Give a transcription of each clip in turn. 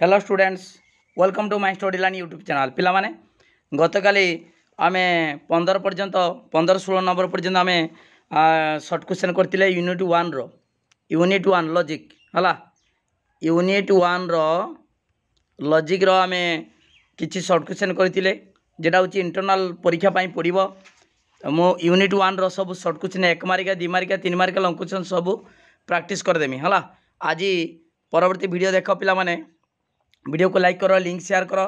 hello students welcome to my study line YouTube channel ପିଲାମାନେ ଗତକାଲି ଆମେ ପନ୍ଦର ପର୍ଯ୍ୟନ୍ତ ପନ୍ଦର ଷୋହଳ ନମ୍ବର ପର୍ଯ୍ୟନ୍ତ ଆମେ ସର୍ଟ କ୍ୱେଶ୍ଚନ୍ କରିଥିଲେ ୟୁନିଟ୍ ୱାନ୍ର ୟୁନିଟ୍ ୱାନ୍ ଲଜିକ୍ ହେଲା ୟୁନିଟ୍ ୱାନ୍ର ଲଜିକ୍ର ଆମେ କିଛି ସର୍ଟ କ୍ୱେଶ୍ଚନ୍ କରିଥିଲେ যেটা হচ্ছে ইন্টরনাল পরীক্ষা পাই পড়ব মো ইউনিট ওয়ানর সব সর্ট কোশ্চিন এক মারিকা দুই মারিকা তিন মারিকা লং কোশ্চিন সব প্রাকটিস করেদেমি হল আজ পরবর্তী ভিডিও দেখ পিলা মানে वीडियो को लाइक कर लिंक शेयर कर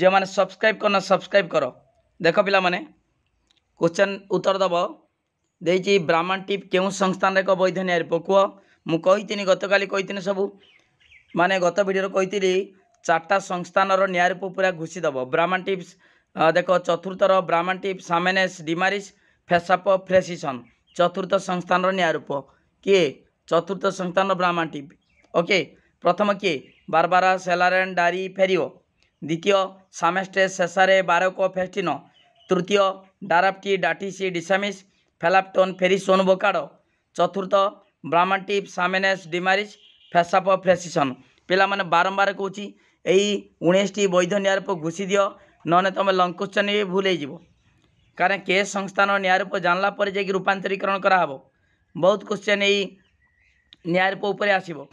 जो मैंने सब्सक्राइब करना सब्सक्राइब कर देख पाने माने क्वेश्चन उत्तर दब दे ब्राह्मण टीप के संस्थान एक वैध रूप कह मुझे गत काली सबू माने गत भिडियो कही चार्टा संस्थान निप पूरा घुषिदेव ब्राह्मण टीप्स देख चतुर्थर ब्राह्मण टीप सामेनेस डिमारिस फेसअप फ्रेसिसन चतुर्थ संस्थान रूप किए चतुर्थ संस्थान ब्राह्मण टीप ओके प्रथम किए ବାରବାରା ସେଲାରେନ୍ ଡାରି ଫେରିଓ ଦ୍ୱିତୀୟ ସାମେଷ୍ଟେ ଶେଷରେ ବାରକ ଫେଷ୍ଟିନ ତୃତୀୟ ଡାରାପ୍ଟି ଡାଟିସି ଡିସାମିସ୍ ଫେଲାପ୍ଟନ୍ ଫେରିସୋନ୍ ବୋକାଡ଼ ଚତୁର୍ଥ ବ୍ରାହ୍ମଣଟିପ୍ ସାମେନେସ୍ ଡିମାରିସ୍ ଫେସାପ ଫ୍ରେସିସନ୍ ପିଲାମାନେ ବାରମ୍ବାର କହୁଛି ଏଇ ଉଣେଇଶଟି ବୈଧ ନିଆରୂପ ଘୁଷି ଦିଅ ନହେଲେ ତୁମେ ଲଙ୍କୁଶ୍ଚନୀ ବି ଭୁଲ ହେଇଯିବ କାରଣ କେସ୍ ସଂସ୍ଥାନ ନିଆରୂପ ଜାଣିଲା ପରେ ଯାଇକି ରୂପାନ୍ତରୀକରଣ କରାହେବ ବହୁତ କୋଶ୍ଚେନ୍ ଏଇ ନିଆରୂପ ଉପରେ ଆସିବ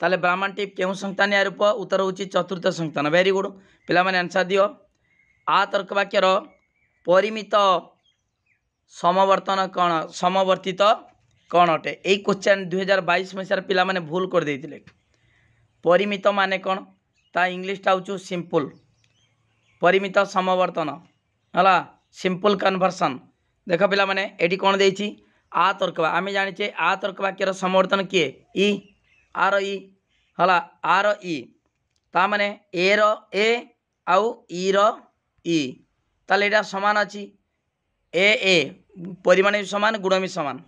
তাহলে ব্রাহ্মণ টিপ কেউ সংস্থান ইয়ার উপর উত্তর হচ্ছে চতুর্থ সংস্থান ভেরি গুড পিলামানে আনসার দিও আ তর্ক বাক্যর পরিমিত সমবর্তন কণ সমবর্তিত কণ অটে এই কোশ্চেন দুই হাজার বাইশ মশার পিলামানে ভুল করে দিয়েছিলে পরিমিত মানে কণ তা ইংলিশটা হচ্ছে সিম্পল পরিমিত সমবর্তন হলা সিম্পল কনভরসন দেখ পিলামানে এটি কোণ দিয়েছি আ তর্ক আমি জানিছে আ তর্ক বাক্যর সমবর্তন কিয়ে ই आर इ हला आर इ ताने ए रे आउ इले यहाँ सामान अच्छी ए ए परिमाण सामान गुण भी सामान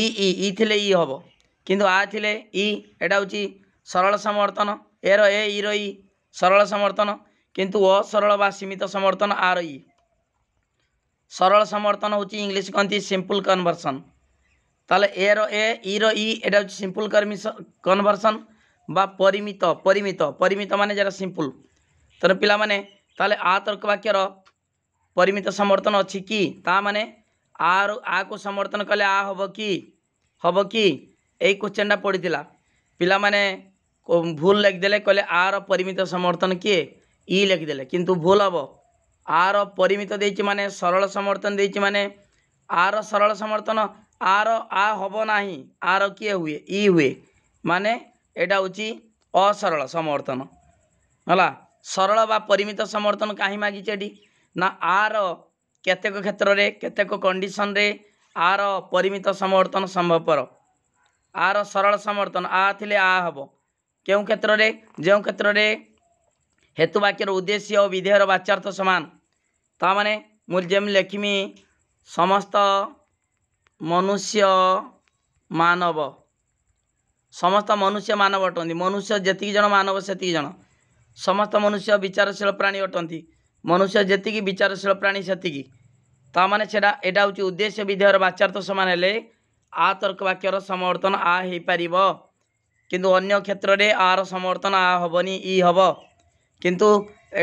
इले इ हम कि आले इटा हो सरल समर्थन ए रे इ सरल समर्थन किंतु असरल बा सीमित समर्थन आर इ सरल समर्थन होंगे इंग्लीश कहती सिंपल कनवर्सन তাহলে এ র এ ই র ই এটা হচ্ছে সিম্পল কনভরসন বা পরিমিত পরিমিত পরিমিত মানে যেটা সিম্পল ତେଣୁ ପିଲାମାନେ ତାହେଲେ ଆ ତର୍କ ବାକ୍ୟର ପରିମିତ ସମର୍ଥନ ଅଛି କି ତା ମାନେ ଆରୁ ଆକୁ ସମର୍ଥନ କଲେ ଆ ହେବ କି ହେବ କି ଏଇ କୋଶ୍ଚିନ୍ଟା ପଡ଼ିଥିଲା ପିଲାମାନେ ଭୁଲ ଲେଖିଦେଲେ କହିଲେ ଆର ପରିମିତ ସମର୍ଥନ କିଏ ଇ ଲେଖିଦେଲେ କିନ୍ତୁ ଭୁଲ ହେବ ଆର ପରିମିତ ଦେଇଛି ମାନେ ସରଳ ସମର୍ଥନ ଦେଇଛି ମାନେ ଆର ସରଳ ସମର୍ଥନ ଆର ଆ ହେବ ନାହିଁ ଆର କିଏ ହୁଏ ଇ ହୁଏ ମାନେ ଏଇଟା ହେଉଛି ଅସରଳ ସମର୍ଥନ ହେଲା ସରଳ ବା ପରିମିତ ସମର୍ଥନ କାହିଁ ମାଗିଛି ଏଠି ନା ଆର କେତେକ କ୍ଷେତ୍ରରେ କେତେକ କଣ୍ଡିସନରେ ଆର ପରିମିତ ସମର୍ଥନ ସମ୍ଭବପର ଆର ସରଳ ସମର୍ଥନ ଆ ଥିଲେ ଆ ହେବ କେଉଁ କ୍ଷେତ୍ରରେ ଯେଉଁ କ୍ଷେତ୍ରରେ ହେତୁବାକ୍ୟର ଉଦ୍ଦେଶ୍ୟ ଓ ବିଧେୟର ବାଚ୍ୟାର୍ଥ ସମାନ ତା ମାନେ ମୁଁ ଯେମିତି ଲେଖିମି ସମସ୍ତ ମନୁଷ୍ୟ ମାନବ ସମସ୍ତ ମନୁଷ୍ୟ ମାନବ ଅଟନ୍ତି ମନୁଷ୍ୟ ଯେତିକି ଜଣ ମାନବ ସେତିକି ଜଣ ସମସ୍ତ ମନୁଷ୍ୟ ବିଚାରଶୀଳ ପ୍ରାଣୀ ଅଟନ୍ତି ମନୁଷ୍ୟ ଯେତିକି ବିଚାରଶୀଳ ପ୍ରାଣୀ ସେତିକି ତା'ମାନେ ସେଟା ଏଇଟା ହେଉଛି ଉଦ୍ଦେଶ୍ୟ ବିଧେୟର ବାଚ୍ୟାର୍ଥ ସମାନ ହେଲେ ଆ ତର୍କ ବାକ୍ୟର ସମର୍ଥନ ଆ ହେଇପାରିବ କିନ୍ତୁ ଅନ୍ୟ କ୍ଷେତ୍ରରେ ଆର ସମର୍ଥନ ଆ ହେବନି ଇ ହେବ କିନ୍ତୁ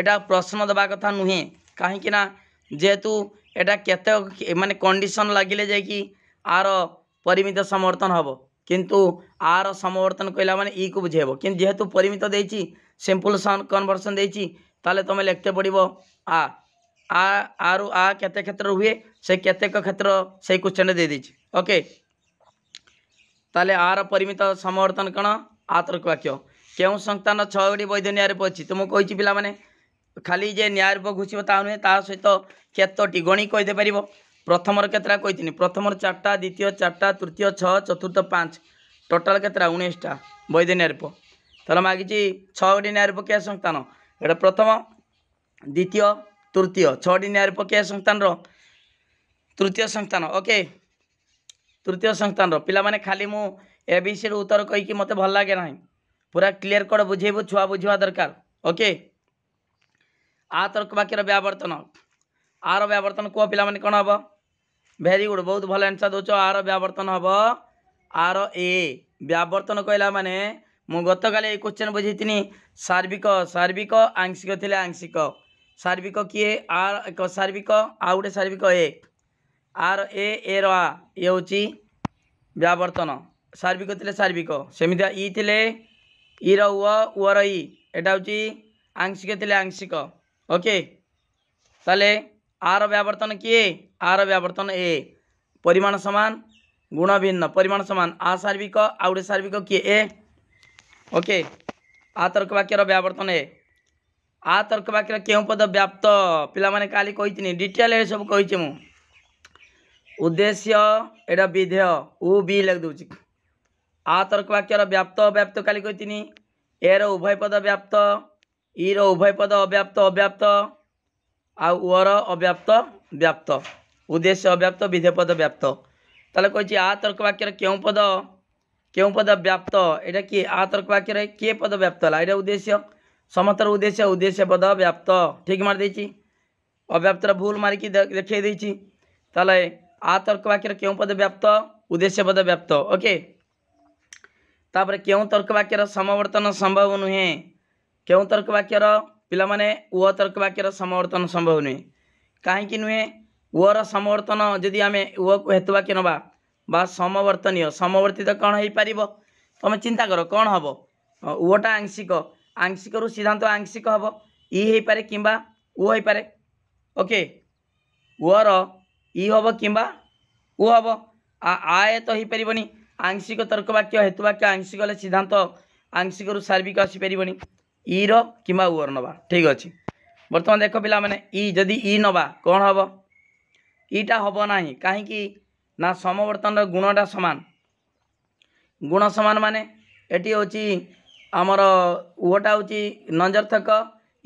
ଏଇଟା ପ୍ରଶ୍ନ ଦେବା କଥା ନୁହେଁ କାହିଁକିନା ଯେହେତୁ ଏଇଟା କେତେ ମାନେ କଣ୍ଡିସନ୍ ଲାଗିଲେ ଯାଇକି ଆର ପରିମିତ ସମର୍ଥନ ହେବ କିନ୍ତୁ ଆର ସମବର୍ତ୍ତନ କହିଲା ମାନେ ଇକୁ ବୁଝେଇବ କିନ୍ତୁ ଯେହେତୁ ପରିମିତ ଦେଇଛି ସିମ୍ପୁଲ୍ କନଭର୍ସନ୍ ଦେଇଛି ତାହେଲେ ତୁମେ ଲେଖିତେ ପଡ଼ିବ ଆ ଆ ଆରୁ ଆ କେତେ କ୍ଷେତ୍ର ହୁଏ ସେ କେତେକ କ୍ଷେତ୍ର ସେଇ କ୍ୱେଶ୍ଚନ୍ରେ ଦେଇଦେଇଛି ଓକେ ତାହେଲେ ଆର ପରିମିତ ସମବର୍ତ୍ତନ କ'ଣ ଆତର୍କ ବାକ୍ୟ କେଉଁ ସଂସ୍ଥାନ ଛଅଟି ବୈଧ ନ୍ୟାୟରୂପ ଅଛି ତ ମୁଁ କହିଛି ପିଲାମାନେ ଖାଲି ଯେ ନ୍ୟାୟରୂପ ଘୁଷିବ ତାହା ନୁହେଁ ତା ସହିତ କେତୋଟି ଗଣି କହିଦେଇପାରିବ প্রথমর কেতটা কইতিনি প্রথমর চারটা দ্বিতীয় চারটা তৃতীয় ছ চতুর্থ পাঁচ টোটাল কেতটা উনিশটা বৈদিনারূপ তাহলে মাগিছি ছটি নারীপক্ষীয় সংস্থান এটা প্রথম দ্বিতীয় তৃতীয় ছটি নারীপক্ষীয় সংস্থানর তৃতীয় সংস্থান ওকে তৃতীয় সংস্থানর পিলামানে খালি মু এ বিসির উত্তর কইকি মতো ভাল লাগে না পুরা ক্লিয়ার কট বুঝেইবু ছুয়া বুঝবা দরকার ওকে आ तर्क वाक्यर व्यावर्तन आर व्यावर्तन कह पाने कौन हम ভেরি গুড বহুত ভালো আনসার দেছ আর ব্যবর্তন হব আর এ ব্যবর্তন কহিলা মানে মু গতকালে এই কোশ্চেন বুঝাইছি সার্বিক সার্বিক আংশিক লে আংশিক সার্বিক কি আর এক সার্বিক আউটে সার্বিক এ আর এ এ র আ ইয়ে হচ্ছে ব্যবর্তন সার্বিক লে সার্বিক সেমিতি ই লে ই র উ উ র ই এটা হচ্ছে আংশিক লে আংশিক ওকে তাহলে আর ব্যবর্তন কি ଆର ବ୍ୟାବର୍ତ୍ତନ ଏ ପରିମାଣ ସମାନ ଗୁଣ ଭିନ୍ନ ପରିମାଣ ସମାନ ଆଶାର୍ବିକ ଆଉ ଗୋଟେ ସାର୍ବିକ କିଏ ଏ ଓକେ ଆତର୍କ ବାକ୍ୟର ବ୍ୟାବର୍ତ୍ତନ ଏ ଆତର୍କ ବାକ୍ୟର କେଉଁ ପଦ ବ୍ୟାପ୍ତ ପିଲାମାନେ କାଲି କହିଥିଲି ଡିଟେଲ ଏସବୁ କହିଛି ମୁଁ ଉଦ୍ଦେଶ୍ୟ ଏଇଟା ବିଧେୟ ଉ ବି ଲେଖିଦେଉଛି ଆତର୍କ ବାକ୍ୟର ବ୍ୟାପ୍ତ ଅବ୍ୟାପ୍ତ କାଲି କହିଥିଲି ଏର ଉଭୟ ପଦ ବ୍ୟାପ୍ତ ଇର ଉଭୟ ପଦ ଅବ୍ୟାପ୍ତ ଅବ୍ୟାପ୍ତ ଆଉ ଓର ଅବ୍ୟାପ୍ତ ବ୍ୟାପ୍ତ उद्देश्य अव्याप्त विधेय पद व्याप्त ताल कह आतर्क वाक्यर क्यों पद क्यों पद व्याप्त यहाँ आ आतर्क वाक्य किए पद व्याप्त है यहाँ उद्देश्य समतर उद्देश्य उद्देश्य पद व्याप्त ठीक मारदे अव्याप्त भूल मारिक देखी तेल आतर्क वाक्यर क्यों पद व्याप्त उद्देश्य पद व्याप्त ओके तापर क्यों तर्क वाक्यर समवर्तन संभव नुहे क्यों तर्क वाक्यर पे उ तर्क वाक्यर समवर्तन संभव नुहे कहीं नुहे ଉଅର ସମବର୍ତ୍ତନ ଯଦି ଆମେ ଉଅକୁ ହେତୁବାକ୍ୟ ନେବା ବା ସମବର୍ତ୍ତନୀୟ ସମବର୍ତ୍ତିତ କ'ଣ ହେଇପାରିବ ତୁମେ ଚିନ୍ତା କର କ'ଣ ହେବ ଉଅଟା ଆଂଶିକ ଆଂଶିକରୁ ସିଦ୍ଧାନ୍ତ ଆଂଶିକ ହେବ ଇ ହେଇପାରେ କିମ୍ବା ଉ ହେଇପାରେ ଓକେ ଉଅର ଇ ହେବ କିମ୍ବା ଉ ହେବ ଆଏ ତ ହେଇପାରିବନି ଆଂଶିକ ତର୍କ ବାକ୍ୟ ହେତୁ ବାକ୍ୟ ଆଂଶିକ ହେଲେ ସିଦ୍ଧାନ୍ତ ଆଂଶିକରୁ ସାର୍ବିକ ଆସିପାରିବନି ଇର କିମ୍ବା ଉଅର ନେବା ଠିକ୍ ଅଛି ବର୍ତ୍ତମାନ ଦେଖ ପିଲାମାନେ ଇ ଯଦି ଇ ନେବା କ'ଣ ହେବ ଇଟା ହେବ ନାହିଁ କାହିଁକି ନା ସମବର୍ତ୍ତନର ଗୁଣଟା ସମାନ ଗୁଣ ସମାନ ମାନେ ଏଠି ହେଉଛି ଆମର ଓଟା ହେଉଛି ନଞ୍ଜର୍ଥକ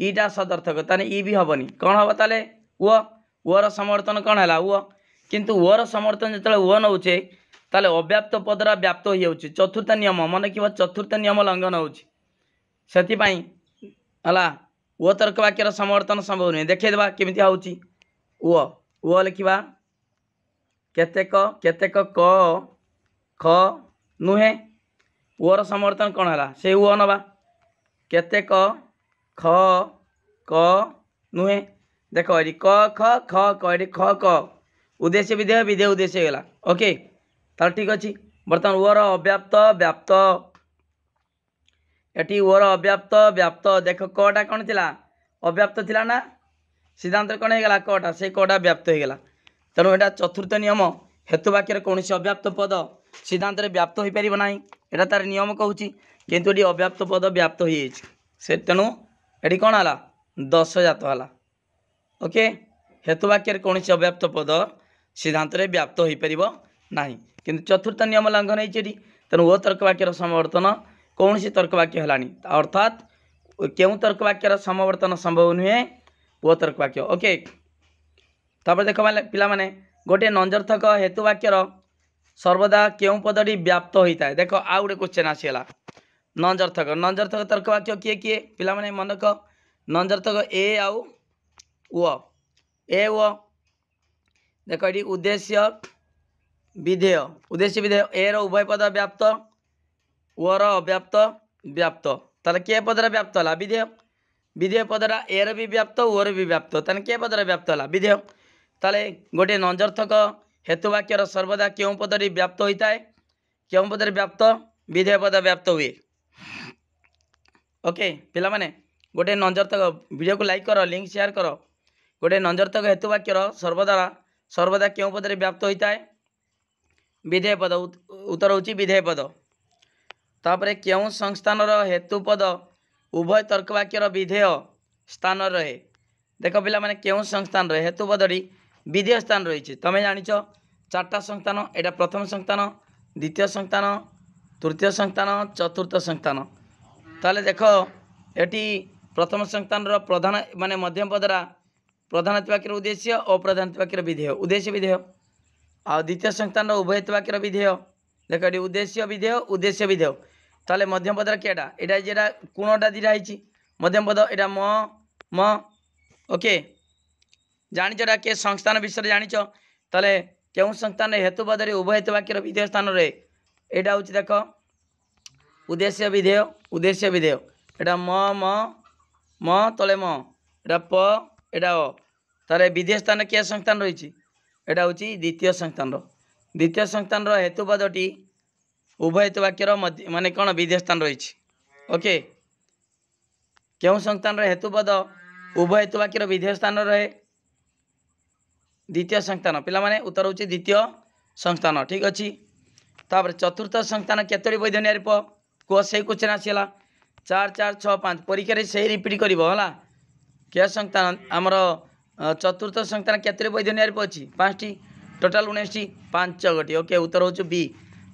ଇଟା ସଦର୍ଥକ ତାହେଲେ ଇ ବି ହେବନି କ'ଣ ହେବ ତାହେଲେ ଓ ଓର ସମର୍ତ୍ତନ କ'ଣ ହେଲା ଓ କିନ୍ତୁ ଓର ସମର୍ଥନ ଯେତେବେଳେ ଓ ନେଉଛେ ତାହେଲେ ଅବ୍ୟାପ୍ତ ପଦର ବ୍ୟାପ୍ତ ହୋଇଯାଉଛି ଚତୁର୍ଥ ନିୟମ ମନେ କିବ ଚତୁର୍ଥ ନିୟମ ଲଙ୍ଘନ ହେଉଛି ସେଥିପାଇଁ ହେଲା ଓ ତର୍କ ବାକ୍ୟର ସମର୍ତ୍ତନ ସମ୍ଭବ ନୁହେଁ ଦେଖାଇଦେବା କେମିତି ହେଉଛି ଓ ओ लिखा के केतेक क ख नुहे ओर समर्थन कौन है से ऊ नवा के ख नुहे देख य ख ख खी ख क उदेश्य विधेय विधेय उदेश्य गला ओके तार ठीक अच्छे बर्तमान ओर अव्याप्त व्याप्त ये ओर अव्याप्त व्याप्त देख कटा कौन थी अव्याप्त थी ना ସିଦ୍ଧାନ୍ତରେ କ'ଣ ହେଇଗଲା କଟା ସେଇ କଟା ବ୍ୟାପ୍ତ ହେଇଗଲା ତେଣୁ ଏଇଟା ଚତୁର୍ଥ ନିୟମ ହେତୁବାକ୍ୟର କୌଣସି ଅବ୍ୟାପ୍ତ ପଦ ସିଦ୍ଧାନ୍ତରେ ବ୍ୟାପ୍ତ ହୋଇପାରିବ ନାହିଁ ଏଇଟା ତା'ର ନିୟମ କହୁଛି କିନ୍ତୁ ଏଠି ଅବ୍ୟାପ୍ତ ପଦ ବ୍ୟାପ୍ତ ହୋଇଯାଇଛି ସେ ତେଣୁ ଏଠି କ'ଣ ହେଲା ଦଶଜାତ ହେଲା ଓକେ ହେତୁବାକ୍ୟରେ କୌଣସି ଅବ୍ୟାପ୍ତ ପଦ ସିଦ୍ଧାନ୍ତରେ ବ୍ୟାପ୍ତ ହୋଇପାରିବ ନାହିଁ କିନ୍ତୁ ଚତୁର୍ଥ ନିୟମ ଲଙ୍ଘନ ହେଇଛି ଏଠି ତେଣୁ ଓ ତର୍କବାକ୍ୟର ସମବର୍ତ୍ତନ କୌଣସି ତର୍କବାକ୍ୟ ହେଲାଣି ଅର୍ଥାତ୍ କେଉଁ ତର୍କବାକ୍ୟର ସମବର୍ତ୍ତନ ସମ୍ଭବ ନୁହେଁ ଉହତର ବାକ୍ୟ ଓକେ ତାପରେ ଦେଖ ମାନେ ପିଲାମାନେ ଗୋଟିଏ ନଞ୍ଜର୍ଥକ ହେତୁ ବାକ୍ୟର ସର୍ବଦା କେଉଁ ପଦଟି ବ୍ୟାପ୍ତ ହୋଇଥାଏ ଦେଖ ଆଉ ଗୋଟେ କ୍ୱେଶ୍ଚନ୍ ଆସିଗଲା ନଞ୍ଜର୍ଥକ ନଞ୍ଜର୍ଥକ ତର୍କ ବାକ୍ୟ କିଏ କିଏ ପିଲାମାନେ ମନେକ ନଞ୍ଜର୍ଥକ ଏ ଆଉ ଓ ଏ ଓ ଦେଖ ଏଠି ଉଦ୍ଦେଶ୍ୟ ବିଧେୟ ଉଦ୍ଦେଶ୍ୟ ବିଧେୟ ଏର ଉଭୟ ପଦ ବ୍ୟାପ୍ତ ଓର ଅବ୍ୟାପ୍ତ ବ୍ୟାପ୍ତ ତାହେଲେ କେ ପଦରେ ବ୍ୟାପ୍ତ ହେଲା ବିଧେୟ বিধেয় পদটা এর বি ব্যাপ্ত ওর বি ব্যাপ্ত তাহলে কে পদটা ব্যাপ্ত হল বিধেয় তাহলে গোটে নঞ্জর্থক হেতুবাক্যর সর্বদা কেউ পদটি ব্যাপ্ত হয়ে কেউ পদটি ব্যাপ্ত বিধেয় পদ ব্যাপ্ত হুয়ে ওকে পিলামানে গোটে নঞ্জর্থক ভিডিওকে লাইক কর লিঙ্ক সেয়ার কর গোটে নঞ্জর্থক হেতুবাক্যর সর্বদা সর্বদা কেউ পদরে ব্যাপ্ত হয়ে বিধেয় পদ উত্তর হচ্ছে বিধেয় পদ তাপরে কেউ সংস্থানর হেতুপদ ଉଭୟ ତର୍କବାକ୍ୟର ବିଧେୟ ସ୍ଥାନ ରହେ ଦେଖ ପିଲାମାନେ କେଉଁ ସଂସ୍ଥାନ ରହେ ହେତୁ ବଦଳି ବିଧେୟ ସ୍ଥାନ ରହିଛି ତମେ ଜାଣିଛ ଚାରିଟା ସଂସ୍ଥାନ ଏଇଟା ପ୍ରଥମ ସଂସ୍ଥାନ ଦ୍ୱିତୀୟ ସଂସ୍ଥାନ ତୃତୀୟ ସଂସ୍ଥାନ ଚତୁର୍ଥ ସଂସ୍ଥାନ ତାହେଲେ ଦେଖ ଏଠି ପ୍ରଥମ ସଂସ୍ଥାନର ପ୍ରଧାନ ମାନେ ମଧ୍ୟମ ପଦରା ପ୍ରଧାନତ୍ବାକ୍ୟର ଉଦ୍ଦେଶ୍ୟ ଓ ପ୍ରଧାନତ୍ବାକ୍ୟର ବିଧେୟ ଉଦ୍ଦେଶ୍ୟ ବିଧେୟ ଆଉ ଦ୍ୱିତୀୟ ସଂସ୍ଥାନର ଉଭୟତ୍ବାକ୍ୟର ବିଧେୟ ଦେଖ ଏଠି ଉଦ୍ଦେଶ୍ୟ ବିଧେୟ ଉଦ୍ଦେଶ୍ୟ ବିଧେୟ তাহলে মধ্যম পদটা কেটা এটা যেটা কোনটা দিটা হয়েছি মধ্যম পদ এটা ম ম ওকে জানিছ এটা কে সংস্থান বিষয়ে জানিছ তাহলে কে সংস্থান হেতু পদরে উভয় হেতু বাক্যর বিধেয় স্থানরে এটা হচ্ছে দেখ উদ্দেশ্য বিধেয় উদ্দেশ্য বিধেয় এটা ম ম ম তলে ম এটা প এটা অ তাহলে বিধেয় স্থানে কে সংস্থান রয়েছে এটা হচ্ছে দ্বিতীয় সংস্থান দ্বিতীয় সংস্থান হেতু পদটি ଉଭୟିତ ବାକ୍ୟର ମାନେ କ'ଣ ବିଧେୟ ସ୍ଥାନ ରହିଛି ଓକେ କେଉଁ ସଂସ୍ଥାନର ହେତୁପଦ ଉଭୟିତ ବାକ୍ୟର ବିଧେୟ ସ୍ଥାନ ରହେ ଦ୍ୱିତୀୟ ସଂସ୍ଥାନ ପିଲାମାନେ ଉତ୍ତର ହେଉଛି ଦ୍ୱିତୀୟ ସଂସ୍ଥାନ ଠିକ୍ ଅଛି ତାପରେ ଚତୁର୍ଥ ସଂସ୍ଥାନ କେତୋଟି ବୈଧନିଆ ରୂପ କୁହ ସେଇ କୋଶ୍ଚିନ୍ ଆସିଗଲା ଚାର ଚାର ଛଅ ପାଞ୍ଚ ପରୀକ୍ଷାରେ ସେଇ ରିପିଟ୍ କରିବ ହେଲା କେ ସଂସ୍ଥାନ ଆମର ଚତୁର୍ଥ ସଂସ୍ଥାନ କେତୋଟି ବୈଧନିଆ ରୂପ ଅଛି ପାଞ୍ଚଟି ଟୋଟାଲ୍ ଉଣେଇଶଟି ପାଞ୍ଚ ଗୋଟି ଓକେ ଉତ୍ତର ହେଉଛି ବି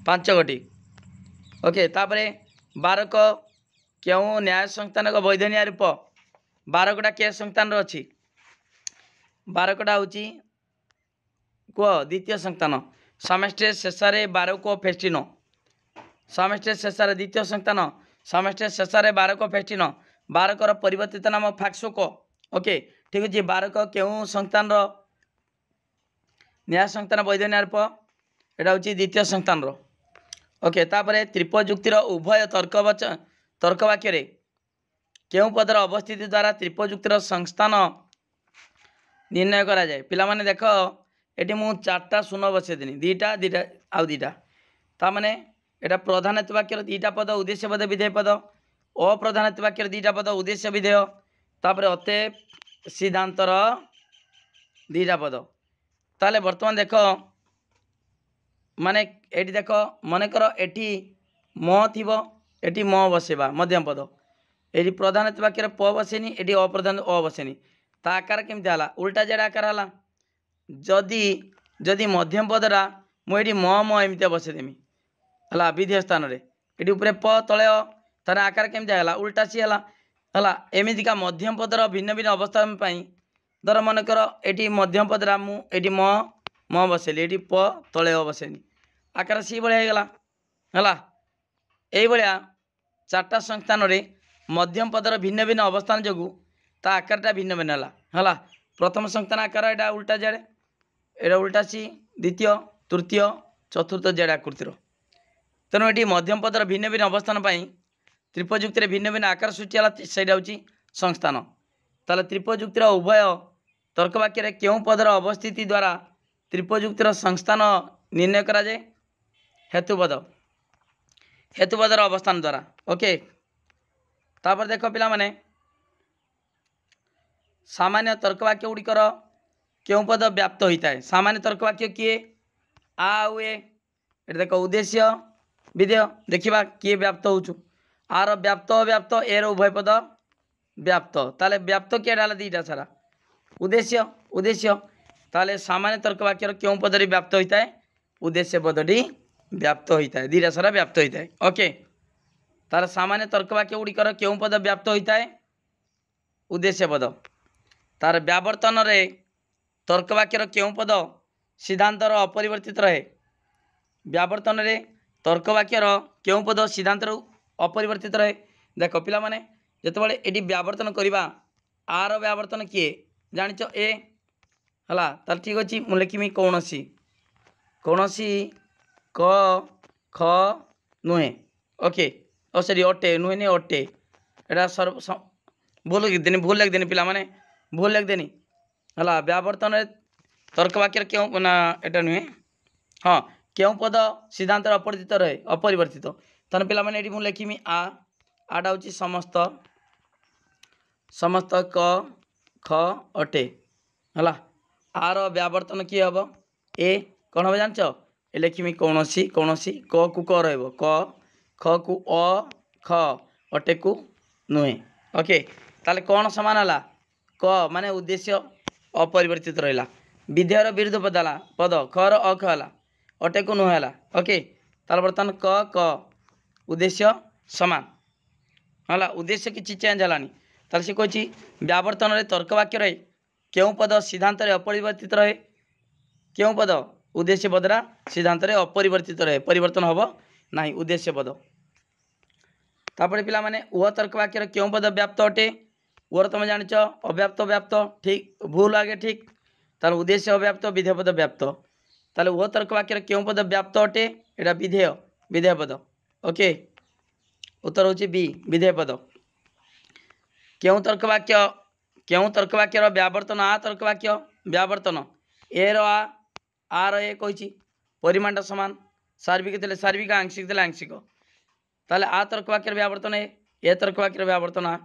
ପାଞ୍ଚ ଗୋଟି ଓକେ ତାପରେ ବାରକ କେଉଁ ନ୍ୟାୟ ସଂସ୍ଥାନଙ୍କ ବୈଧନିଆ ରୂପ ବାରକଟା କେ ସଂସ୍ଥାନର ଅଛି ବାରକଟା ହେଉଛି କୁହ ଦ୍ୱିତୀୟ ସଂସ୍ଥାନ ସମେଷ୍ଟ୍ରେ ଶେଷରେ ବାରକ ଫେଷ୍ଟିନ ସମେଷ୍ଟ୍ରେ ଶେଷରେ ଦ୍ୱିତୀୟ ସଂସ୍ଥାନ ସମେଷ୍ଟ୍ରେ ଶେଷରେ ବାରକ ଫେଷ୍ଟିନ ବାରକର ପରିବର୍ତ୍ତିତ ନାମ ଫାକ୍ସୋକ ଓକେ ଠିକ୍ ଅଛି ବାରକ କେଉଁ ସଂସ୍ଥାନର ନ୍ୟାୟ ସଂସ୍ଥାନ ବୈଧନିଆ ରୂପ ଏଇଟା ହେଉଛି ଦ୍ୱିତୀୟ ସଂସ୍ଥାନର ଓକେ ତାପରେ ତ୍ରିପଯୁକ୍ତିର ଉଭୟ ତର୍କବାଚ ତର୍କବାକ୍ୟରେ କେଉଁ ପଦର ଅବସ୍ଥିତି ଦ୍ୱାରା ତ୍ରିପଯୁକ୍ତିର ସଂସ୍ଥାନ ନିର୍ଣ୍ଣୟ କରାଯାଏ ପିଲାମାନେ ଦେଖ ଏଠି ମୁଁ ଚାରିଟା ଶୂନ ବସେଇଦେନି ଦୁଇଟା ଦୁଇଟା ଆଉ ଦୁଇଟା ତାମାନେ ଏଇଟା ପ୍ରଧାନ ହେତୁବାକ୍ୟର ଦୁଇଟା ପଦ ଉଦ୍ଦେଶ୍ୟ ପଦ ବିଧେୟ ପଦ ଅପ୍ରଧାନ ହେତୁବାକ୍ୟର ଦୁଇଟା ପଦ ଉଦ୍ଦେଶ୍ୟ ବିଧେୟ ତାପରେ ଅତେ ସିଦ୍ଧାନ୍ତର ଦୁଇଟା ପଦ ତାହେଲେ ବର୍ତ୍ତମାନ ଦେଖ ମାନେ ଏଇଠି ଦେଖ ମନେକର ଏଠି ମ ଥିବ ଏଠି ମ ବସେଇବା ମଧ୍ୟମ ପଦ ଏଠି ପ୍ରଧାନ ଥିବା କିରେ ପ ବସେନି ଏଠି ଅପ୍ରଧାନ ଅ ବସେନି ତା ଆକାର କେମିତି ହେଲା ଉଲ୍ଟା ଯେଡ଼ା ଆକାର ହେଲା ଯଦି ଯଦି ମଧ୍ୟମ ପଦଟା ମୁଁ ଏଠି ମ ମ ଏମିତି ବସେଇଦେମି ହେଲା ବିଧେୟ ସ୍ଥାନରେ ଏଠି ଉପରେ ପ ତଳେ ଅ ତା'ର ଆକାର କେମିତି ହେଲା ଉଲ୍ଟା ସି ହେଲା ହେଲା ଏମିତିକା ମଧ୍ୟମ ପଦର ଭିନ୍ନ ଭିନ୍ନ ଅବସ୍ଥା ପାଇଁ ଧର ମନେକର ଏଠି ମଧ୍ୟମ ମୁଁ ଏଠି ମ ମ ବସେଇଲି ଏଠି ପ ତଳେ ଅ ଆକାର ସେଇଭଳିଆ ହେଇଗଲା ହେଲା ଏଇଭଳିଆ ଚାରିଟା ସଂସ୍ଥାନରେ ମଧ୍ୟମ ପଦର ଭିନ୍ନ ଭିନ୍ନ ଅବସ୍ଥାନ ଯୋଗୁଁ ତା ଆକାରଟା ଭିନ୍ନ ଭିନ୍ନ ହେଲା ହେଲା ପ୍ରଥମ ସଂସ୍ଥାନ ଆକାର ଏଇଟା ଉଲ୍ଟା ଯାଡ଼େ ଏଇଟା ଓଲଟା ସି ଦ୍ୱିତୀୟ ତୃତୀୟ ଚତୁର୍ଥ ଯାଡ଼େ ଆକୃତିର ତେଣୁ ଏଠି ମଧ୍ୟମ ପଦର ଭିନ୍ନ ଭିନ୍ନ ଅବସ୍ଥାନ ପାଇଁ ତ୍ରିପଯୁକ୍ତିରେ ଭିନ୍ନ ଭିନ୍ନ ଆକାର ସୃଷ୍ଟି ହେଲା ସେଇଟା ହେଉଛି ସଂସ୍ଥାନ ତାହେଲେ ତ୍ରିପଯୁକ୍ତିର ଉଭୟ ତର୍କବାକ୍ୟରେ କେଉଁ ପଦର ଅବସ୍ଥିତି ଦ୍ୱାରା ତ୍ରିପଯୁକ୍ତିର ସଂସ୍ଥାନ ନିର୍ଣ୍ଣୟ କରାଯାଏ हेतुपद हेतुपदर अवस्थान द्वारा ओके तापर देख पाने सामान्य तर्कवाक्य गुड़िकर क्यों पद व्याप्त होता है सामान्य तर्कवाक्य किए आए ये देख उद्देश्य विधेय देखा किए व्याप्त होप्त अव्याप्त एर उभय पद व्याप्त ताले व्याप्त किए डाला दीटा सारा उद्देश्य उद्देश्य ताले सामान्य तर्कवाक्यर क्यों पदरी व्याप्त होता है उद्देश्य पदटी ବ୍ୟାପ୍ତ ହୋଇଥାଏ ଦୁଇଟା ସରା ବ୍ୟାପ୍ତ ହୋଇଥାଏ ଓକେ ତା'ର ସାମାନ୍ୟ ତର୍କ ବାକ୍ୟ ଗୁଡ଼ିକର କେଉଁ ପଦ ବ୍ୟାପ୍ତ ହୋଇଥାଏ ଉଦ୍ଦେଶ୍ୟ ପଦ ତା'ର ବ୍ୟାବର୍ତ୍ତନରେ ତର୍କ ବାକ୍ୟର କେଉଁ ପଦ ସିଦ୍ଧାନ୍ତର ଅପରିବର୍ତ୍ତିତ ରହେ ବ୍ୟାବର୍ତ୍ତନରେ ତର୍କ ବାକ୍ୟର କେଉଁ ପଦ ସିଦ୍ଧାନ୍ତରୁ ଅପରିବର୍ତ୍ତିତ ରହେ ଦେଖ ପିଲାମାନେ ଯେତେବେଳେ ଏଠି ବ୍ୟାବର୍ତ୍ତନ କରିବା ଆର ବ୍ୟାବର୍ତ୍ତନ କିଏ ଜାଣିଛ ଏ ହେଲା ତାହେଲେ ଠିକ୍ ଅଛି ମୁଁ ଲେଖିମି କୌଣସି କୌଣସି क ख नुहे ओके ओ सरी अटे नुहे नहीं अटे यहाँ सर भूल लगे भूल दे पी मैंने भूल लगे हाला व्यावर्तन तर्कवाक्य क्यों ना यहाँ नुहे हाँ क्यों पद सिद्धांत अपरिचित रहे अपरिवर्तित तेन पे ये मुझे लिखी आ आटा हो समस्त समस्त क ख अटे है आर व्यावर्तन किए हम ए कौन हम जान એટલે કિમી કૌણસી કૌણસી ક કુ ક રહેબ ક ખ કુ અ ખ અટે કુ નુহে ઓકે তাহলে কোণ সমান হলা ক মানে উদ্দেশ্য অপরিবর্তিত রহিলা বিধেয়র বিরুদ্ধ পদ হলা পদ খর অখ হলা অটেকু নুহে হলা ওকে তাহলে বর্তমান ক ক উদ্দেশ্য সমান হলা উদ্দেশ্য কিছু চেঞ্জ হলানি তাহলে সে কইছি ব্যবর্তনরে তর্কবাক্য রহে কেউ পদ সিদ্ধান্তরে অপরিবর্তিত রহে কেউ পদ ଉଦ୍ଦେଶ୍ୟ ପଦଟା ସିଦ୍ଧାନ୍ତରେ ଅପରିବର୍ତ୍ତିତ ରହେ ପରିବର୍ତ୍ତନ ହେବ ନାହିଁ ଉଦ୍ଦେଶ୍ୟ ପଦ ତାପରେ ପିଲାମାନେ ଓ ତର୍କ ବାକ୍ୟର କେଉଁ ପଦ ବ୍ୟାପ୍ତ ଅଟେ ଓର ତୁମେ ଜାଣିଛ ଅବ୍ୟାପ୍ତ ବ୍ୟାପ୍ତ ଠିକ୍ ଭୁଲ ଆଗେ ଠିକ୍ ତାର ଉଦ୍ଦେଶ୍ୟ ଅବ୍ୟାପ୍ତ ବିଧେୟ ପଦ ବ୍ୟାପ୍ତ ତାହେଲେ ଓ ତର୍କ ବାକ୍ୟର କେଉଁ ପଦ ବ୍ୟାପ୍ତ ଅଟେ ଏଇଟା ବିଧେୟ ବିଧେୟ ପଦ ଓକେ ଉତ୍ତର ହେଉଛି ବି ବିଧେୟ ପଦ କେଉଁ ତର୍କ ବାକ୍ୟ କେଉଁ ତର୍କ ବାକ୍ୟର ବ୍ୟାବର୍ତ୍ତନ ଆ ତର୍କ ବାକ୍ୟ ବ୍ୟାବର୍ତ୍ତନ ଏର ଆ आर ए कही परिमाणटा सामान सार्विक थे सार्विक आंशिक दे आंशिक तेल आ तर्क वाक्य व्यावर्तन ए ए तर्क वाक्य व्यावर्तन आ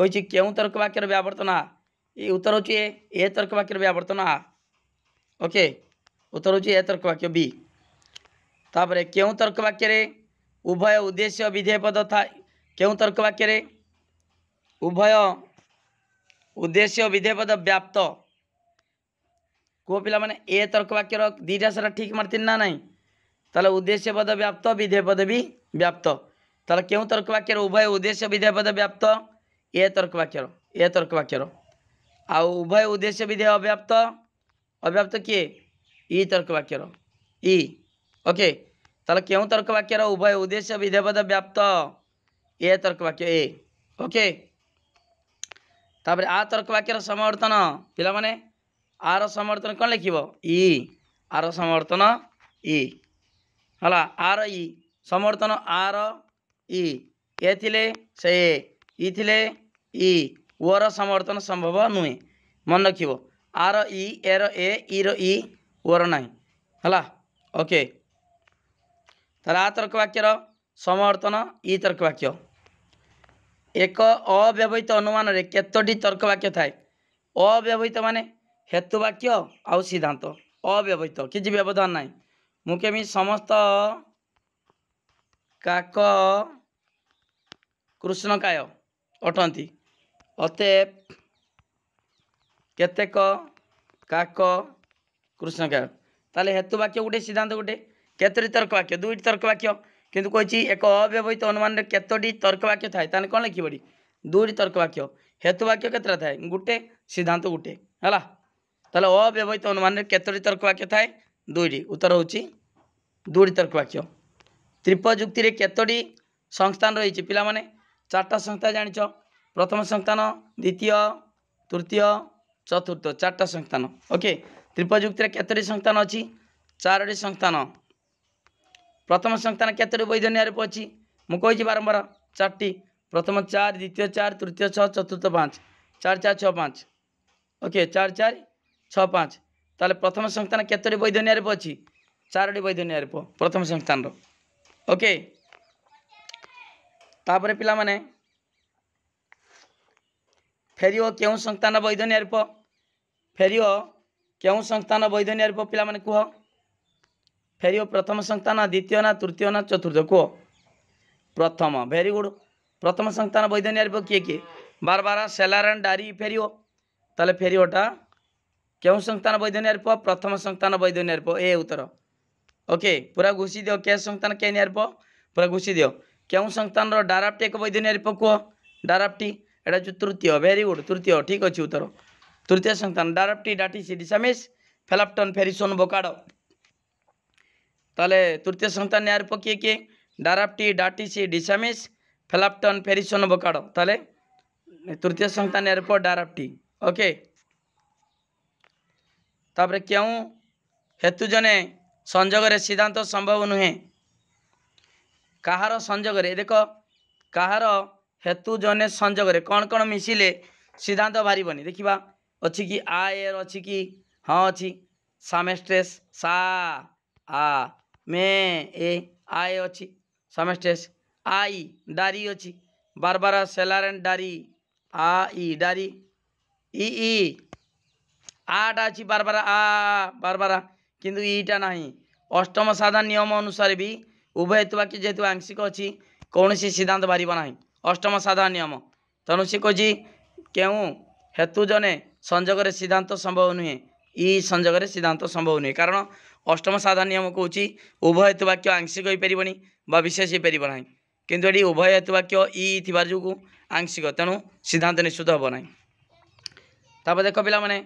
कही तर्क वाक्य व्यावर्तन आ उत्तर हूँ ए ए तर्क वाक्य व्यावर्तन आ ओके उत्तर हूँ ए तर्क वाक्य बी तापर क्यों तर्क वाक्य उभय उद्देश्य विधेय पद था क्यों तर्क वाक्य उभय उद्देश्य विधेय पद व्याप्त कौ पा मैंने ए तर्क वाक्य दीटा सारा ठीक मारती ना ना तेल उद्देश्य पद व्याप्त विधेय पद भी व्याप्त तेल के तर्क वाक्य उभय उद्देश्य विधेय पद व्याप्त ए तर्क वाक्य ए तर्क वाक्य आ उभय उद्देश्य विधेय अव्याप्त अव्याप्त किए इ तर्क वाक्य ओके तेल के तर्क वाक्य उभय उद्देश्य विधेय पद व्याप्त ए तर्क वाक्य ए ओके आ तर्क वाक्य समर्थन पे ଆର ସମର୍ଥନ କ'ଣ ଲେଖିବ ଇ ଆର ସମର୍ଥନ ଇ ହେଲା ଆର ଇ ସମର୍ଥନ ଆର ଇ ଏ ଥିଲେ ସେ ଏ ଇ e ଥିଲେ ଇ ଓର ସମର୍ଥନ ସମ୍ଭବ ନୁହେଁ ମନେ ରଖିବ ଆର ଇ ଏର ଏ ଇର ଇ ଓର ନାହିଁ ହେଲା ଓକେ ତାହେଲେ ଆ ତର୍କ ବାକ୍ୟର ସମର୍ଥନ ଇ e ତର୍କ ବାକ୍ୟ ଏକ ଅବ୍ୟବହିତ ଅନୁମାନରେ କେତୋଟି ତର୍କ ବାକ୍ୟ ଥାଏ ଅବ୍ୟବହିତ ମାନେ ହେତୁବାକ୍ୟ ଆଉ ସିଦ୍ଧାନ୍ତ ଅବ୍ୟବହିତ କିଛି ବ୍ୟବଧାନ ନାହିଁ ମୁଁ କେମିତି ସମସ୍ତ କାକ କୃଷ୍ଣକାୟ ଅଟନ୍ତି ଅତେ କେତେକ କାକ କୃଷ୍ଣକାୟ ତାହେଲେ ହେତୁବାକ୍ୟ ଗୋଟେ ସିଦ୍ଧାନ୍ତ ଗୋଟେ କେତୋଟି ବାକ୍ୟ ଦୁଇଟି ତର୍କବାକ୍ୟ କିନ୍ତୁ କହିଛି ଏକ ଅବ୍ୟବହିତ ଅନୁମାନରେ କେତୋଟି ତର୍କ ବାକ୍ୟ ଥାଏ ତାହେଲେ କ'ଣ ଲେଖିବଟି ଦୁଇଟି ତର୍କ ତର୍କବାକ୍ୟ ହେତୁବାକ୍ୟ କେତେଟା ଥାଏ ଗୋଟେ ସିଦ୍ଧାନ୍ତ ଗୋଟେ ହେଲା তাহলে অব্যবহৃত অনুমানের কেতোটি তর্ক বাক্য থাকে দুইটি উত্তর হচ্ছে দুইটি তর্ক বাক্য ত্রিপযুক্তিরে কেতোটি সংস্থান রয়েছে পিলামানে চারটা সংস্থা জাঁচ প্রথম সংস্থান দ্বিতীয় তৃতীয় চতুর্থ চারটা সংস্থান ওকে ত্রিপযুক্তিরে কেতোটি সংস্থান অছি চারোটি সংস্থান প্রথম সংস্থান কেতোটি বৈধনিয়ারে অছি মু কইছি বারম্বার চারটি প্রথম চার দ্বিতীয় চার তৃতীয় ছ চতুর্থ পাঁচ চার চার ছ পাঁচ ওকে চার চার ଛଅ ପାଞ୍ଚ ତାହେଲେ ପ୍ରଥମ ସଂସ୍ଥାନ କେତୋଟି ବୈଧନୀୟ ରେପ ଅଛି ଚାରୋଟି ବୈଧନୀୟ ରେପ ପ୍ରଥମ ସଂସ୍ଥାନର ଓକେ ତାପରେ ପିଲାମାନେ ଫେରିଓ କେଉଁ ସଂସ୍ଥାନ ବୈଧନୀୟ ରେପ ଫେରିଓ କେଉଁ ସଂସ୍ଥାନ ବୈଧନୀୟ ରେପ ପିଲାମାନେ କୁହ ଫେରିଓ ପ୍ରଥମ ସଂସ୍ଥାନ ଦ୍ୱିତୀୟ ନା ତୃତୀୟ ନା ଚତୁର୍ଥ କୁହ ପ୍ରଥମ ଭେରି ଗୁଡ଼ ପ୍ରଥମ ସଂସ୍ଥାନ ବୈଧନୀୟ ରେପ କିଏ କିଏ ବାରବାରା ସେଲାରନ୍ ଡାରି ଫେରିଓ ତାହେଲେ ଫେରିଓଟା क्यों संस्थान वैध निरप प्रथम संस्थान वैध निरप ए उत्तर ओके पूरा घुसी दि क्या संस्थान क्या निरप पूरा घुसी दि क्यों संस्थान डाराप्टी एक वैध निरप कह डाराप्टी एटा तृतीय भेरी गुड तृतीय ठीक अच्छे उत्तर तृतीय संस्थान डाराप्टी डाटी सीडिसामिस फेलाप्टन फेरिसोन बोकाडो ताले तृतीय संस्थान निरप किए किए डाराप्टी डाटी सी डिसामिस फेलाप्टन फेरिसोन बोकाडो ताले तृतीय संस्थान निरप डाराप्टी ओके ତାପରେ କେଉଁ ହେତୁ ଜଣେ ସଂଯୋଗରେ ସିଦ୍ଧାନ୍ତ ସମ୍ଭବ ନୁହେଁ କାହାର ସଂଯୋଗରେ ଦେଖ କାହାର ହେତୁ ଜଣେ ସଂଯୋଗରେ କ'ଣ କ'ଣ ମିଶିଲେ ସିଦ୍ଧାନ୍ତ ବାହାରିବନି ଦେଖିବା ଅଛି କି ଆ ଏର ଅଛି କି ହଁ ଅଛି ସାମେଷ୍ଟ୍ରେସ୍ ସା ଆ ମେ ଏ ଆ ଏ ଅଛି ସାମେଷ୍ଟ୍ରେସ୍ ଆଇ ଡାରି ଅଛି ବାରବାର ସେଲାରେନ୍ ଡାରି ଆ ଇ ଡାରି ଇ ଇ আটা ଅଛି বারবার আ বারবার কিন্তু ଇଟା ନାହିଁ ଅଷ୍ଟମ ସାଧା ନିୟମ ଅନୁସାରେ ବି ଉଭୟତ୍ୱ ବାକ୍ୟ ଯେହେତୁ ଆଂଶିକ ଅଛି କୌଣସି ସିଦ୍ଧାନ୍ତ ବାହାରିବ ନାହିଁ ଅଷ୍ଟମ ସାଧା ନିୟମ ତେଣୁ ସେ କହୁଛି କେଉଁ ହେତୁ ଜଣେ ସଂଯୋଗରେ ସିଦ୍ଧାନ୍ତ ସମ୍ଭବ ନୁହେଁ ଇ ସଂଯୋଗରେ ସିଦ୍ଧାନ୍ତ ସମ୍ଭବ ନୁହେଁ କାରଣ ଅଷ୍ଟମ ସାଧା ନିୟମ କହୁଛି ଉଭୟ ହେତୁ ବାକ୍ୟ ଆଂଶିକ ହୋଇପାରିବନି ବା ବିଶେଷ ହୋଇପାରିବ ନାହିଁ କିନ୍ତୁ ଏଠି ଉଭୟ ହେତୁ ବାକ୍ୟ ଇ ଥିବାର ଯୋଗୁଁ ଆଂଶିକ ତେଣୁ ସିଦ୍ଧାନ୍ତ ନିଶ୍ଚିତ ହେବ ନାହିଁ ତାପରେ ଦେଖ ପିଲାମାନେ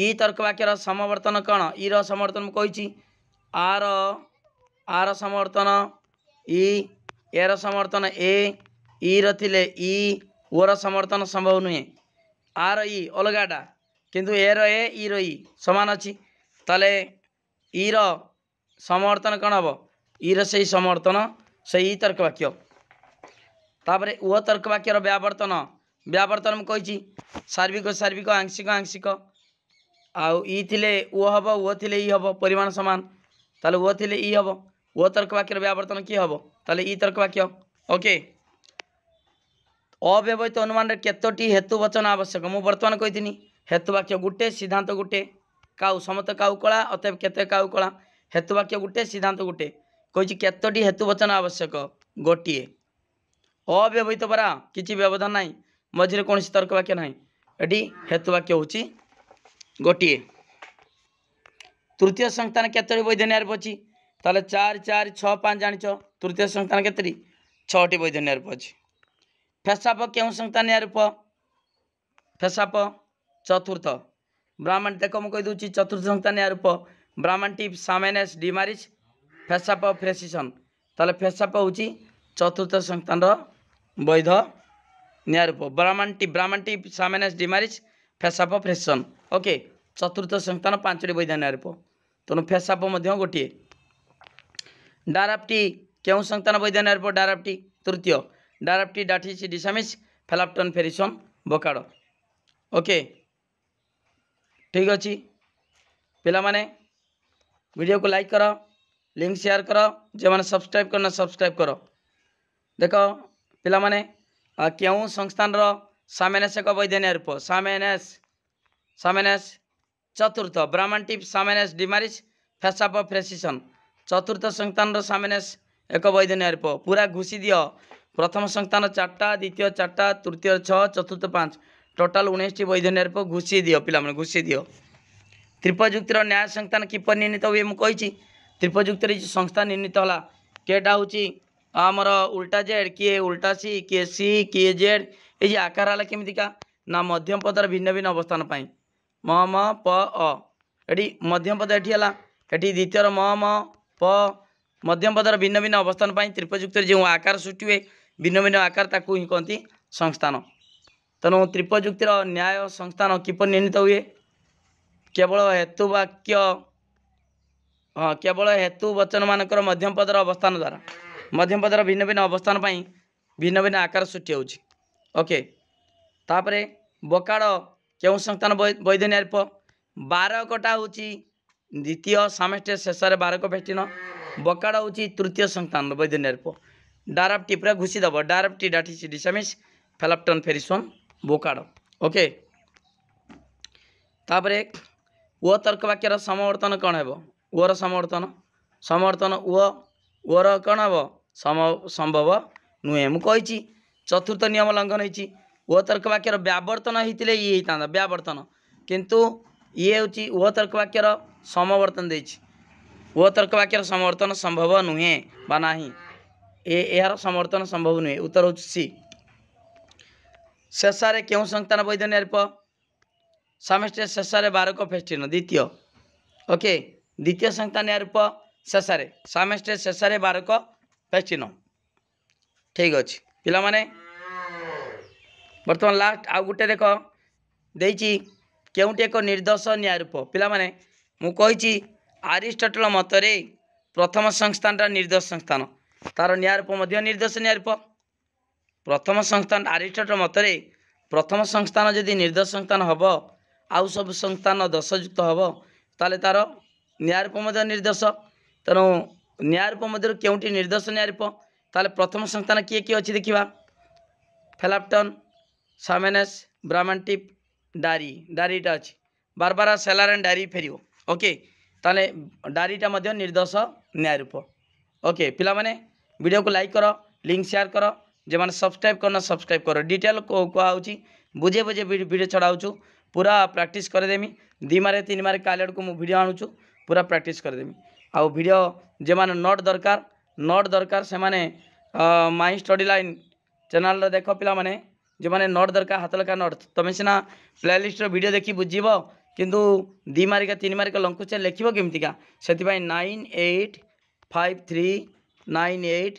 ଇ ତର୍କ ବାକ୍ୟର ସମବର୍ତ୍ତନ କ'ଣ ଇର ସମବର୍ତ୍ତନ ମୁଁ କହିଛି ଆର ଆର ସମବର୍ତ୍ତନ ଇ ଏର ସମର୍ତ୍ତନ ଏ ଇର ଥିଲେ ଇ ଓର ସମର୍ତ୍ତନ ସମ୍ଭବ ନୁହେଁ ଆର ଇ ଅଲଗାଟା କିନ୍ତୁ ଏର ଏ ଇର ଇ ସମାନ ଅଛି ତାହେଲେ ଇର ସମବର୍ତ୍ତନ କ'ଣ ହେବ ଇର ସେଇ ସମର୍ତ୍ତନ ସେଇ ଇ ବାକ୍ୟ ତାପରେ ଓ ବାକ୍ୟର ବ୍ୟାବର୍ତ୍ତନ ବ୍ୟାବର୍ତ୍ତନ ମୁଁ କହିଛି ସାର୍ବିକ ସାର୍ବିକ ଆଂଶିକ ଆଂଶିକ ଆଉ ଇ ଥିଲେ ଓ ହେବ ଓ ଥିଲେ ଇ ହେବ ପରିମାଣ ସମାନ ତାହେଲେ ଓ ଥିଲେ ଇ ହେବ ଓ ତର୍କ ବାକ୍ୟର ବ୍ୟାବର୍ତ୍ତନ କି ହେବ ତାହେଲେ ଇ ତର୍କ ବାକ୍ୟ ଓକେ ଅବ୍ୟବହିତ ଅନୁମାନରେ କେତୋଟି ହେତୁ ବଚନ ଆବଶ୍ୟକ ମୁଁ ବର୍ତ୍ତମାନ କହିଥିଲି ହେତୁ ବାକ୍ୟ ଗୋଟେ ସିଦ୍ଧାନ୍ତ ଗୋଟେ କାଉ ସମତ କାଉ କଳା ଅତଏବ କେତେ କାଉ କଳା ହେତୁ ବାକ୍ୟ ଗୋଟେ ସିଦ୍ଧାନ୍ତ ଗୋଟେ କହିଛି କେତୋଟି ହେତୁ ବଚନ ଆବଶ୍ୟକ ଗୋଟିଏ ଅବ୍ୟବହିତ ପରା କିଛି ବ୍ୟବଧାନ ନାହିଁ ମଝିରେ କୌଣସି ତର୍କ ବାକ୍ୟ ନାହିଁ ଏଠି ହେତୁ ବାକ୍ୟ ହେଉଛି ଗୋଟିଏ ତୃତୀୟ ସଂସ୍ଥାନ କେତୋଟି ବୈଧନ୍ୟାର ଅଛି ତାହେଲେ ଚାରି ଚାରି ଛଅ ପାଞ୍ଚ ଜାଣିଛ ତୃତୀୟ ସଂସ୍ଥାନ କେତୋଟି ଛଅଟି ବୈଧନ୍ୟାର ଅଛି ଫେସାପ କେଉଁ ସଂସ୍ଥାନୀୟ ରୂପ ଫେସାପ ଚତୁର୍ଥ ବ୍ରାହ୍ମଣ ଦେଖ ମୁଁ କହିଦେଉଛି ଚତୁର୍ଥ ସଂସ୍ଥାନୀୟ ରୂପ ବ୍ରାହ୍ମଣ ଟିପ୍ ସାମେନେସ୍ ଡିମାରିସ୍ ଫେସାପ ଫ୍ରେସିସନ୍ ତାହେଲେ ଫେସାପ ହେଉଛି চতুর্থ সন্তানর বৈধ নিয়ারূপ ব্রাহ্মণটি ব্রাহ্মণটি সামেনেস ডিমারিচ ফেসাপ ফ্রেশন ଓକେ ଚତୁର୍ଥ ସଂସ୍ଥାନ ପାଞ୍ଚଟି ବୈଧାନିକ ଆରୋପ ତେଣୁ ଫେସାପ ମଧ୍ୟ ଗୋଟିଏ ଡାରାପ୍ଟି କେଉଁ ସଂସ୍ଥାନ ବୈଧାନିକ ଆରୋପ ଡାରାପ୍ଟି ତୃତୀୟ ଡାରାପ୍ଟି ଡାଠିସି ଡିସାମିସ୍ ଫେଲାପ୍ଟନ୍ ଫେରିସମ୍ ବୋକାଡ଼ ଓକେ ଠିକ୍ ଅଛି ପିଲାମାନେ ଭିଡ଼ିଓକୁ ଲାଇକ୍ କର लिंक शेयर कर जो सब्सक्राइब करना सब्सक्राइब कर देख पाने क्यों संस्थान सामेनेस एक वैधानिक रूप सामेनेस ସମେନେସ୍ ଚତୁର୍ଥ ବ୍ରାହ୍ମଣ୍ଟିପ୍ ସାମେନେସ୍ ଡିମାରିସ୍ ଫେସାପ ଫ୍ରେସିସନ୍ ଚତୁର୍ଥ ସନ୍ତାନର ସାମେନେସ୍ ଏକ ବୈଧନ୍ୟ ରୂପ ପୁରା ଘୁଷି ଦିଅ ପ୍ରଥମ ସନ୍ତାନ ଚାରିଟା ଦ୍ୱିତୀୟ ଚାରିଟା ତୃତୀୟ ଛଅ ଚତୁର୍ଥ ପାଞ୍ଚ ଟୋଟାଲ୍ ଉଣେଇଶଟି ବୈଧନ୍ୟ ରୂପ ଘୁଷି ଦିଅ ପିଲାମାନେ ଘୁଷି ଦିଅ ତ୍ରିପଯୁକ୍ତିର ନ୍ୟାୟ ସଂସ୍ଥାନ କିପରି ନିର୍ମିତ ହୁଏ ମୁଁ କହିଛି ତ୍ରିପଯୁକ୍ତିରେ ଯେଉଁ ସଂସ୍ଥା ନିର୍ମିତ ହେଲା କିଏଟା ହେଉଛି ଆମର ଉଲ୍ଟା ଜେଡ୍ କିଏ ଉଲ୍ଟା ସି କିଏ ସି କିଏ ଜେଡ୍ ଏଇ ଯେ ଆକାର ହେଲା କେମିତିକା ନା ମଧ୍ୟମ ପଦର ଭିନ୍ନ ଭିନ୍ନ ଅବସ୍ଥାନ ପାଇଁ ମ ମ ପ ଅ ଏଠି ମଧ୍ୟମ ପଦ ଏଠି ହେଲା ଏଠି ଦ୍ୱିତୀୟର ମ ମ ପ ମଧ୍ୟମ ପଦର ଭିନ୍ନ ଭିନ୍ନ ଅବସ୍ଥାନ ପାଇଁ ତ୍ରିପଯୁକ୍ତରେ ଯେଉଁ ଆକାର ସୃଷ୍ଟି ହୁଏ ଭିନ୍ନ ଭିନ୍ନ ଆକାର ତାକୁ ହିଁ କହନ୍ତି ସଂସ୍ଥାନ ତେଣୁ ତ୍ରିପଯୁକ୍ତିର ନ୍ୟାୟ ସଂସ୍ଥାନ କିପରି ନିର୍ଣ୍ଣିତ ହୁଏ କେବଳ ହେତୁ ବାକ୍ୟ ହଁ କେବଳ ହେତୁ ବଚନମାନଙ୍କର ମଧ୍ୟମ ପଦର ଅବସ୍ଥାନ ଦ୍ୱାରା ମଧ୍ୟମ ପଦର ଭିନ୍ନ ଭିନ୍ନ ଅବସ୍ଥାନ ପାଇଁ ଭିନ୍ନ ଭିନ୍ନ ଆକାର ସୃଷ୍ଟି ହେଉଛି ଓକେ ତାପରେ ବକାଡ଼ କେଉଁ ସଂସ୍ଥାନ ବୈଧ ନିରପ ବାରକଟା ହେଉଛି ଦ୍ୱିତୀୟ ସାମେଷ୍ଟେ ଶେଷରେ ବାରକ ଭେଷ୍ଟିନ ବକାଡ଼ ହେଉଛି ତୃତୀୟ ସଂସ୍ଥାନ ବୈଧ ନିରପ ଡାରପ୍ଟି ପୁରା ଘୁଷିଦେବ ଡାରପ୍ଟି ଡାଠିସି ଡିସାମିସ୍ ଫେଲପ୍ଟନ୍ ଫେରିସନ୍ ବୋକାଡ଼ ଓକେ ତାପରେ ଓ ତର୍କ ବାକ୍ୟର ସମବର୍ତ୍ତନ କ'ଣ ହେବ ଓର ସମବର୍ତ୍ତନ ସମବର୍ତ୍ତନ ଓ ଓର କ'ଣ ହେବ ସମ ସମ୍ଭବ ନୁହେଁ ମୁଁ କହିଛି ଚତୁର୍ଥ ନିୟମ ଲଙ୍ଘନ ହେଇଛି ଓ ତର୍କ ବାକ୍ୟର ବ୍ୟାବର୍ତ୍ତନ ହେଇଥିଲେ ଇଏ ହେଇଥାନ୍ତା ବ୍ୟାବର୍ତ୍ତନ କିନ୍ତୁ ଇଏ ହେଉଛି ଓ ତର୍କ ବାକ୍ୟର ସମବର୍ତ୍ତନ ଦେଇଛି ଓ ତର୍କ ବାକ୍ୟର ସମବର୍ତ୍ତନ ସମ୍ଭବ ନୁହେଁ ବା ନାହିଁ ଏ ଏହାର ସମର୍ଥନ ସମ୍ଭବ ନୁହେଁ ଉତ୍ତର ହେଉଛି ସି ଶେଷରେ କେଉଁ ସଂସ୍ଥାନ ବୈଧ ନିରୂପ ସମଷ୍ଟି ଶେଷରେ ବାରକ ଫେଷ୍ଟିନ ଦ୍ୱିତୀୟ ଓକେ ଦ୍ୱିତୀୟ ସଂସ୍ଥାନ ନିରୂପ ଶେଷରେ ସମଷ୍ଟି ଶେଷରେ ବାରକ ଫେଷ୍ଟିନ ଠିକ୍ ଅଛି ପିଲାମାନେ ବର୍ତ୍ତମାନ ଲାଷ୍ଟ ଆଉ ଗୋଟେ ଦେଖ ଦେଇଛି କେଉଁଠି ଏକ ନିର୍ଦ୍ଦୋଷ ନ୍ୟାୟ ରୂପ ପିଲାମାନେ ମୁଁ କହିଛି ଆରିଷ୍ଟଟଲ ମତରେ ପ୍ରଥମ ସଂସ୍ଥାନଟା ନିର୍ଦ୍ଦୋଷ ସଂସ୍ଥାନ ତାର ନିଆ ରୂପ ମଧ୍ୟ ନିର୍ଦ୍ଦୋଷ ନିର୍ଦ୍ଦର୍ଶନୀୟ ରୂପ ପ୍ରଥମ ସଂସ୍ଥାନ ଆରିଷ୍ଟଟଲ ମତରେ ପ୍ରଥମ ସଂସ୍ଥାନ ଯଦି ନିର୍ଦ୍ଦୋଷ ସଂସ୍ଥାନ ହେବ ଆଉ ସବୁ ସଂସ୍ଥାନ ଦୋଷଯୁକ୍ତ ହେବ ତାହେଲେ ତାର ନ୍ୟାୟ ରୂପ ମଧ୍ୟ ନିର୍ଦ୍ଦୋଷ ତେଣୁ ନ୍ୟାୟ ରୂପ ମଧ୍ୟରୁ କେଉଁଠି ନିର୍ଦ୍ଦୋଷ ନ୍ୟାୟ ରୂପ ତାହେଲେ ପ୍ରଥମ ସଂସ୍ଥାନ କିଏ କିଏ ଅଛି ଦେଖିବା ଫେଲାପଟନ୍ सामेनस ब्राह्मण टीप डायरी डायरी अच्छी बार सेलर एंड डायरी फेर ओके ताले डायरीटा निर्दोष न्याय रूप ओके पाने को लाइक कर लिंक सेयार कर जो मैंने सब्सक्राइब करना सब्सक्राइब कर डिटेल कहु बुझे बुझे भिड छड़ाऊँ पूरा प्राक्ट करदेमी दिमारे तीन मारे काल आड़कू मुझ भिड आणुचु पूरा प्राक्ट करदेमी आडियो जो मैंने नोट दरकार नोट दरकार से माने माइ स्टडी लाइन चेल देख पाने जो मैंने नट दरकार हाथ लेखा नोट तुम्हें सीना प्ले लिस्टर भिड देख बुझ कि दी मारिका तीन मारिका लंकुच लिख कमिका से nine eight five three nine eight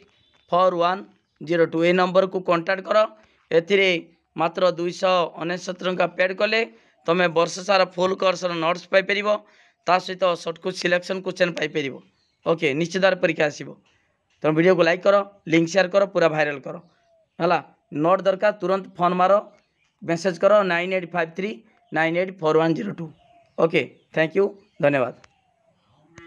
four one zero two ए नंबर को कंटाक्ट कर ए मात्र दुईश अनेशत टाँचा पेड कले तुम तो बर्ष सारा फुल कर्स नट्स पापर ता सहित shortcut selection question paper okay निश्चित भाव परीक्षा आसो तुम भिड को लाइक करो लिंक शेयर करो पूरा भाइराल कर है नोट दरकार तुरंत फोन मारो मेसेज करो nine eight five three nine eight four one zero two okay thank you धन्यवाद